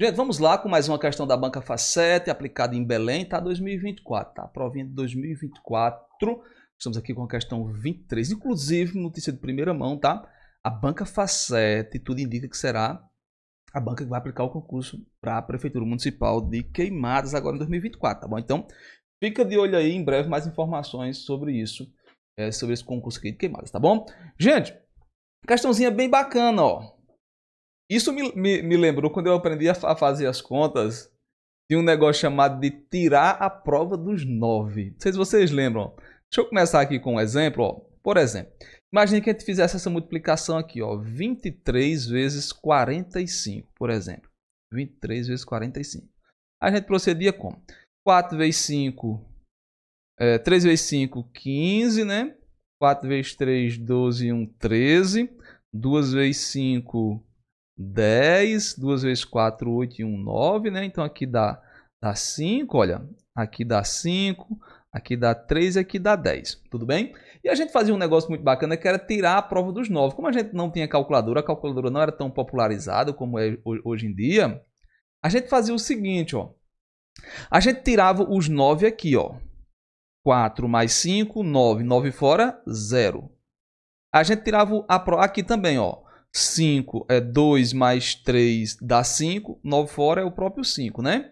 Gente, vamos lá com mais uma questão da Banca Facete, aplicada em Belém, tá? 2024, tá? Provinha de 2024. Estamos aqui com a questão 23, inclusive notícia de primeira mão, tá? A Banca Facete, tudo indica que será a banca que vai aplicar o concurso para a Prefeitura Municipal de Queimadas agora em 2024, tá bom? Então, fica de olho aí, em breve mais informações sobre isso, é, sobre esse concurso aqui de Queimadas, tá bom? Gente, questãozinha bem bacana, ó. Isso me, me, me lembrou quando eu aprendi a, a fazer as contas de um negócio chamado de tirar a prova dos nove. Não sei se vocês lembram. Deixa eu começar aqui com um exemplo. Ó. Por exemplo, imagine que a gente fizesse essa multiplicação aqui, ó, 23 vezes 45, por exemplo. 23 vezes 45. A gente procedia como? 4 vezes 5, é, 3 vezes 5, 15, né? 4 vezes 3, 12, 1, 13. 2 vezes 5, 10, 2 vezes 4, 8 e 1, 9, né? Então aqui dá, dá 5, olha, aqui dá 5, aqui dá 3 e aqui dá 10, tudo bem? E a gente fazia um negócio muito bacana que era tirar a prova dos 9. Como a gente não tinha calculadora, a calculadora não era tão popularizada como é hoje em dia, a gente fazia o seguinte, ó. A gente tirava os 9 aqui, ó. 4 mais 5, 9. 9 fora, 0. A gente tirava a prova aqui também, ó. 5 é 2 mais 3 dá 5. 9 fora é o próprio 5, né?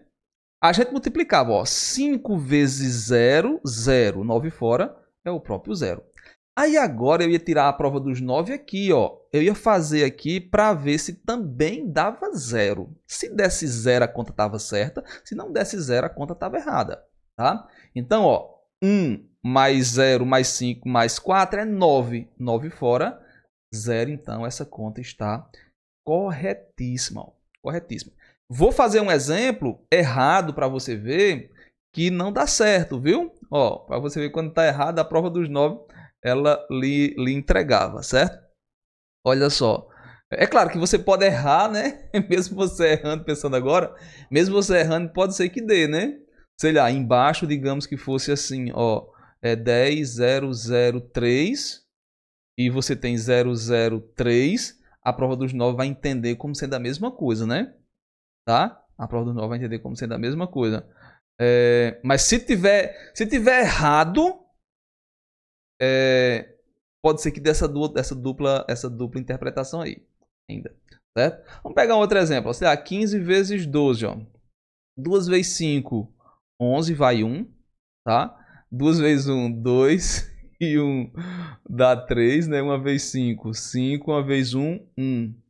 A gente multiplicava, ó, 5 vezes 0, 0. 9 fora é o próprio 0. Aí agora eu ia tirar a prova dos 9 aqui, ó. Eu ia fazer aqui para ver se também dava 0. Se desse 0 a conta estava certa, se não desse 0 a conta estava errada, tá? Então, ó, 1 mais 0 mais 5 mais 4 é 9. 9 fora zero, então essa conta está corretíssima. Corretíssima. Vou fazer um exemplo errado para você ver que não dá certo, viu? Ó, para você ver quando está errado, a prova dos nove ela lhe, lhe entregava, certo? Olha só. É claro que você pode errar, né? Mesmo você errando, pensando agora, mesmo você errando, pode ser que dê, né? Sei lá, embaixo, digamos que fosse assim, ó, é 10003, e você tem 003, a prova dos 9 vai entender como sendo a mesma coisa, né? Tá? A prova dos 9 vai entender como sendo a mesma coisa. É, mas se tiver, se tiver errado, é, pode ser que dessa dupla, essa dupla, essa dupla interpretação aí ainda, certo? Vamos pegar um outro exemplo, sei lá, 15 vezes 12, ó. 2 vezes 5, 11 vai 1, tá? 2 vezes 1, 2 e 1 dá 3, né? 1 vez 5, 5, 1 vez 1, 1.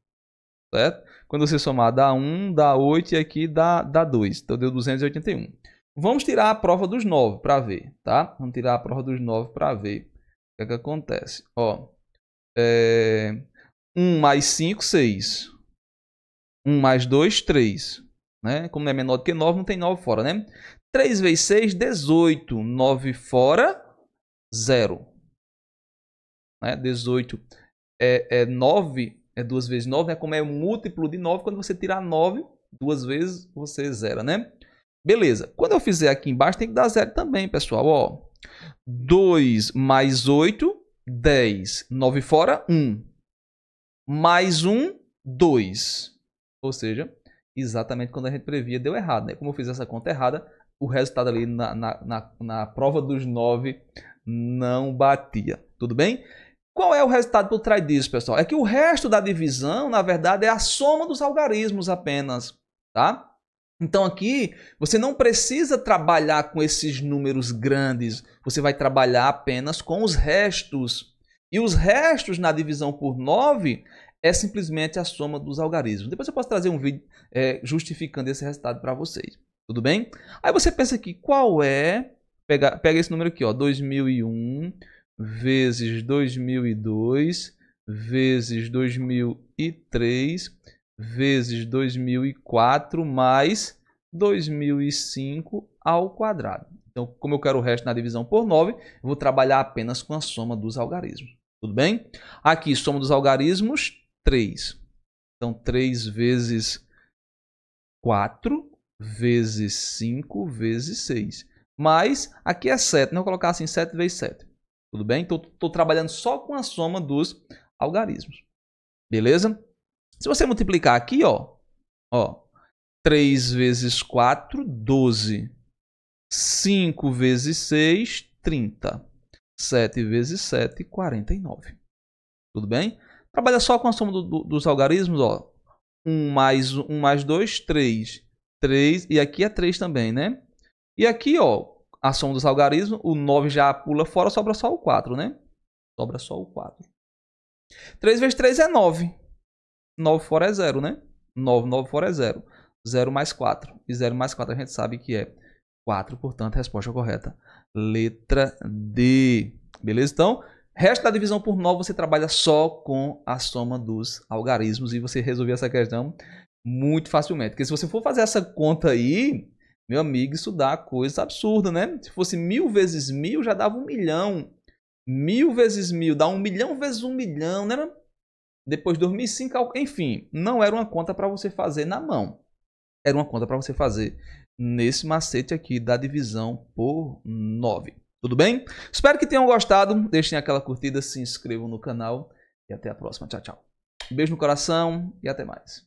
Certo? Quando você somar, dá 1, dá 8 e aqui dá, dá 2. Então deu 281. Vamos tirar a prova dos 9 para ver, tá? Vamos tirar a prova dos 9 para ver o que, é que acontece. Ó, é... 1 mais 5, 6. 1 mais 2, 3. Né? Como é menor do que 9, não tem 9 fora, né? 3 vezes 6, 18. 9 fora, zero. Né? 18 é, é 9, é duas vezes 9, né? como é o múltiplo de 9, quando você tirar 9 duas vezes, você zera, né? Beleza. Quando eu fizer aqui embaixo, tem que dar zero também, pessoal. Ó, 2 mais 8, 10. 9 fora, 1. Mais 1, 2. Ou seja, exatamente quando a gente previa, deu errado, né? Como eu fiz essa conta errada, o resultado ali na, na, na, na prova dos nove não batia. Tudo bem? Qual é o resultado por trás disso, pessoal? É que o resto da divisão, na verdade, é a soma dos algarismos apenas, tá? Então aqui você não precisa trabalhar com esses números grandes, você vai trabalhar apenas com os restos. E os restos na divisão por 9 é simplesmente a soma dos algarismos. Depois eu posso trazer um vídeo é, justificando esse resultado para vocês. Tudo bem? Aí você pensa aqui, qual é... Pega, pega esse número aqui, ó, 2001 vezes 2002 vezes 2003 vezes 2004 mais 2005 ao quadrado. Então, como eu quero o resto na divisão por 9, vou trabalhar apenas com a soma dos algarismos. Tudo bem? Aqui, soma dos algarismos, 3. Então, 3 vezes 4 vezes 5 vezes 6. Mas aqui é 7, né? Vou colocar assim 7 vezes 7. Tudo bem? Então, estou trabalhando só com a soma dos algarismos. Beleza? Se você multiplicar aqui, ó, ó, 3 vezes 4, 12. 5 vezes 6, 30. 7 vezes 7, 49. Tudo bem? Trabalha só com a soma do, do, dos algarismos, ó. 1 mais 1 mais 2, 3. 3 e aqui é 3 também, né? E aqui, ó, a soma dos algarismos, o 9 já pula fora, sobra só o 4, né? Sobra só o 4. 3 vezes 3 é 9. 9 fora é 0, né? 9, 9 fora é 0. 0 mais 4. E 0 mais 4 a gente sabe que é 4, portanto, resposta correta. Letra D. Beleza? Então, resto da divisão por 9 você trabalha só com a soma dos algarismos e você resolveu essa questão muito facilmente. Porque se você for fazer essa conta aí, meu amigo, isso dá coisa absurda, né? Se fosse mil vezes mil, já dava um milhão. Mil vezes mil, dá um milhão vezes um milhão, né? Depois de 2005, enfim, não era uma conta para você fazer na mão. Era uma conta para você fazer nesse macete aqui da divisão por 9. Tudo bem? Espero que tenham gostado. Deixem aquela curtida, se inscrevam no canal e até a próxima. Tchau, tchau. Um beijo no coração e até mais.